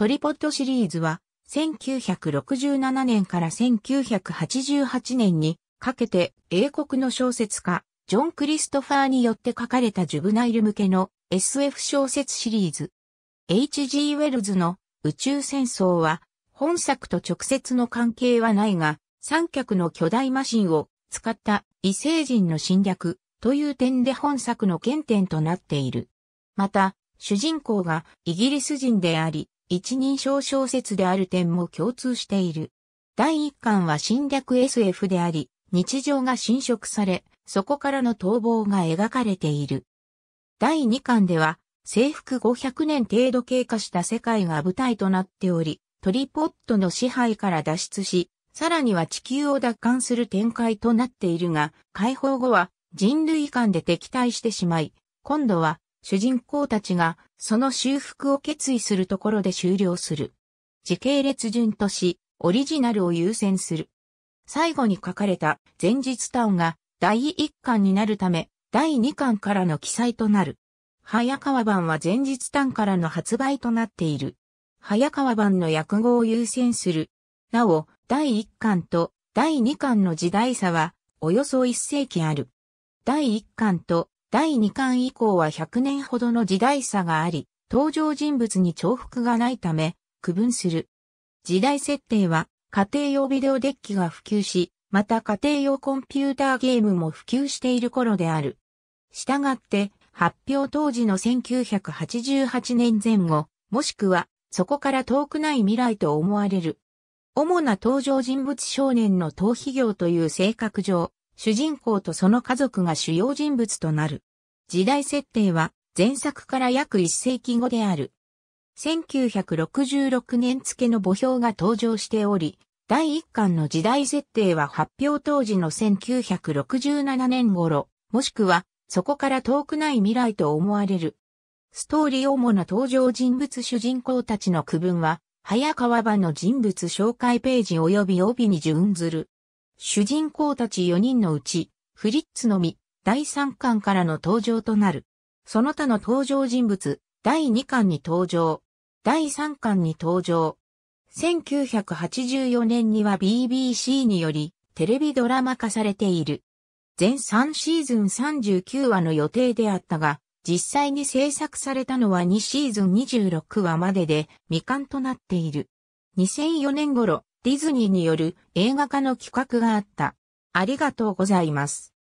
トリポッドシリーズは、1967年から1988年にかけて英国の小説家、ジョン・クリストファーによって書かれたジュブナイル向けの SF 小説シリーズ。H.G. ウェルズの宇宙戦争は本作と直接の関係はないが、三脚の巨大マシンを使った異星人の侵略という点で本作の原点となっている。また、主人公がイギリス人であり、一人称小説である点も共通している。第一巻は侵略 SF であり、日常が侵食され、そこからの逃亡が描かれている。第二巻では、征服500年程度経過した世界が舞台となっており、トリポットの支配から脱出し、さらには地球を奪還する展開となっているが、解放後は人類間で敵対してしまい、今度は主人公たちがその修復を決意するところで終了する。時系列順とし、オリジナルを優先する。最後に書かれた前日タウンが第1巻になるため、第2巻からの記載となる。早川版は前日タウンからの発売となっている。早川版の訳語を優先する。なお、第1巻と第2巻の時代差は、およそ1世紀ある。第1巻と第2巻以降は100年ほどの時代差があり、登場人物に重複がないため、区分する。時代設定は、家庭用ビデオデッキが普及し、また家庭用コンピューターゲームも普及している頃である。したがって、発表当時の1988年前後、もしくは、そこから遠くない未来と思われる。主な登場人物少年の逃避業という性格上、主人公とその家族が主要人物となる。時代設定は前作から約1世紀後である。1966年付の墓標が登場しており、第1巻の時代設定は発表当時の1967年頃、もしくはそこから遠くない未来と思われる。ストーリー主な登場人物主人公たちの区分は、早川場の人物紹介ページ及び帯に順ずる。主人公たち4人のうち、フリッツのみ、第3巻からの登場となる。その他の登場人物、第2巻に登場。第3巻に登場。1984年には BBC によりテレビドラマ化されている。全3シーズン39話の予定であったが、実際に制作されたのは2シーズン26話までで未完となっている。2004年頃、ディズニーによる映画化の企画があった。ありがとうございます。